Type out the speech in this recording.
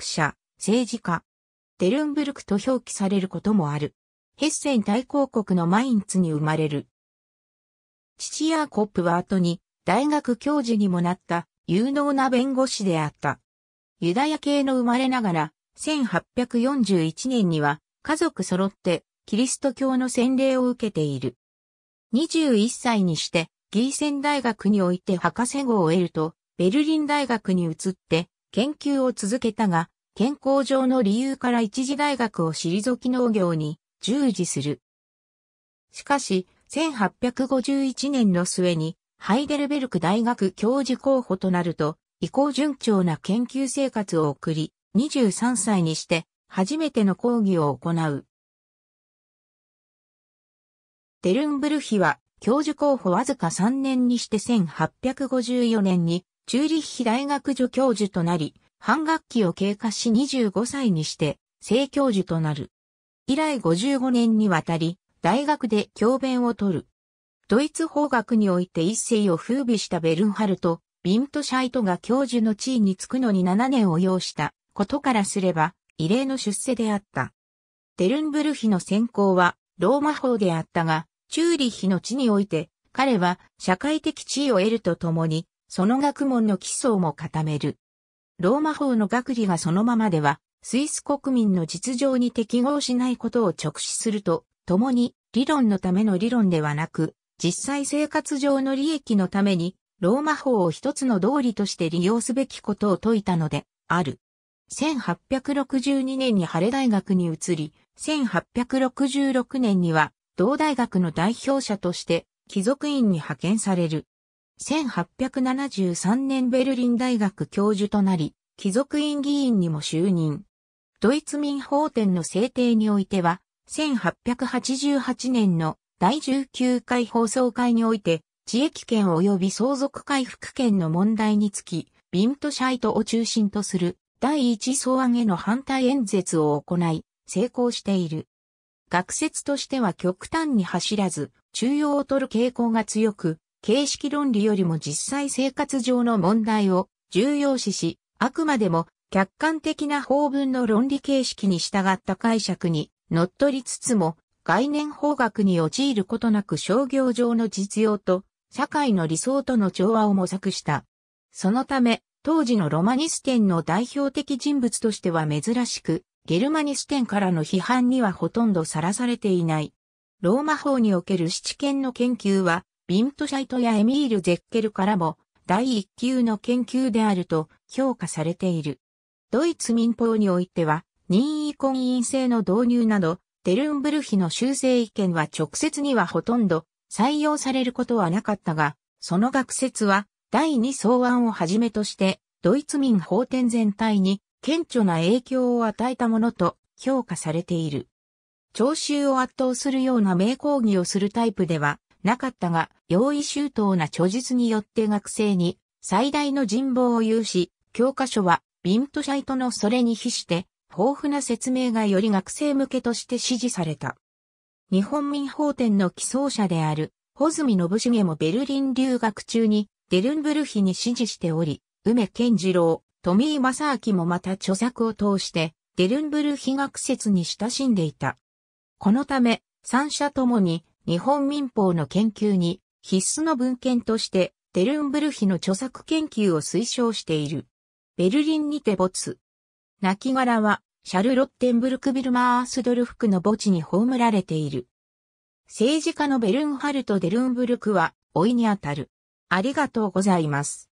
学者、政治家、デルンブルクと表記されることもある。ヘッセン大公国のマインツに生まれる。父ヤーコップは後に大学教授にもなった有能な弁護士であった。ユダヤ系の生まれながら、1841年には家族揃ってキリスト教の洗礼を受けている。21歳にしてギーセン大学において博士号を得ると、ベルリン大学に移って研究を続けたが、健康上の理由から一時大学を退き農業に従事する。しかし、1851年の末に、ハイデルベルク大学教授候補となると、移行順調な研究生活を送り、23歳にして、初めての講義を行う。デルンブルヒは、教授候補わずか3年にして1854年にチューリッヒ大学助教授となり、半学期を経過し25歳にして、正教授となる。以来55年にわたり、大学で教鞭をとる。ドイツ法学において一世を風靡したベルンハルト、ビントシャイトが教授の地位につくのに7年を要したことからすれば、異例の出世であった。デルンブルヒの専攻は、ローマ法であったが、チューリッヒの地において、彼は社会的地位を得るとともに、その学問の基礎も固める。ローマ法の学理がそのままでは、スイス国民の実情に適合しないことを直視すると、共に理論のための理論ではなく、実際生活上の利益のために、ローマ法を一つの道理として利用すべきことを説いたので、ある。1862年に晴れ大学に移り、1866年には同大学の代表者として貴族院に派遣される。1873年ベルリン大学教授となり、貴族院議員にも就任。ドイツ民法典の制定においては、1888年の第19回放送会において、自益権及び相続回復権の問題につき、ビントシャイトを中心とする第一草案への反対演説を行い、成功している。学説としては極端に走らず、中央を取る傾向が強く、形式論理よりも実際生活上の問題を重要視し、あくまでも客観的な法文の論理形式に従った解釈に乗っ取りつつも、概念法学に陥ることなく商業上の実用と社会の理想との調和を模索した。そのため、当時のロマニステンの代表的人物としては珍しく、ゲルマニステンからの批判にはほとんどさらされていない。ローマ法における七権の研究は、ビントシャイトやエミール・ゼッケルからも第一級の研究であると評価されている。ドイツ民法においては任意婚姻制の導入などテルンブルヒの修正意見は直接にはほとんど採用されることはなかったが、その学説は第二草案をはじめとしてドイツ民法典全体に顕著な影響を与えたものと評価されている。聴衆を圧倒するような名講義をするタイプではなかったが、用意周到な著述によって学生に最大の人望を有し、教科書はビントシャイトのそれに比して、豊富な説明がより学生向けとして支持された。日本民法典の寄草者である、穂積信重もベルリン留学中に、デルンブルヒに支持しており、梅健次郎、富井正明もまた著作を通して、デルンブルヒ学説に親しんでいた。このため、三者ともに、日本民法の研究に必須の文献としてデルンブルヒの著作研究を推奨している。ベルリンにて没。亡骸はシャルロッテンブルクビルマースドルフクの墓地に葬られている。政治家のベルンハルト・デルンブルクは、老いにあたる。ありがとうございます。